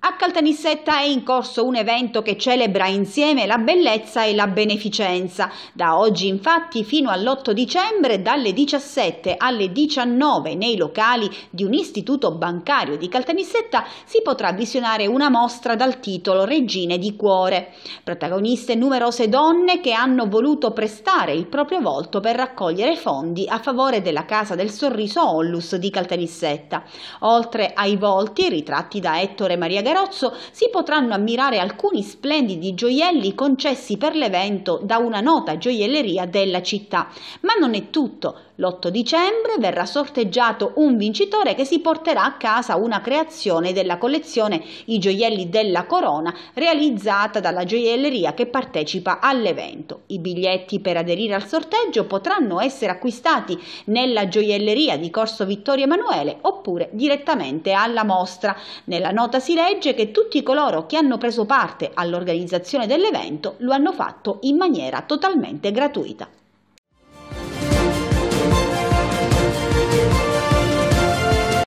A Caltanissetta è in corso un evento che celebra insieme la bellezza e la beneficenza. Da oggi infatti fino all'8 dicembre dalle 17 alle 19 nei locali di un istituto bancario di Caltanissetta si potrà visionare una mostra dal titolo Regine di cuore. Protagoniste numerose donne che hanno voluto prestare il proprio volto per raccogliere fondi a favore della Casa del Sorriso Ollus di Caltanissetta. Oltre ai volti ritratti da Ettore Maria Verozzo si potranno ammirare alcuni splendidi gioielli concessi per l'evento da una nota gioielleria della città. Ma non è tutto. L'8 dicembre verrà sorteggiato un vincitore che si porterà a casa una creazione della collezione I gioielli della corona realizzata dalla gioielleria che partecipa all'evento. I biglietti per aderire al sorteggio potranno essere acquistati nella gioielleria di Corso Vittorio Emanuele oppure direttamente alla mostra. Nella nota si legge legge che tutti coloro che hanno preso parte all'organizzazione dell'evento lo hanno fatto in maniera totalmente gratuita.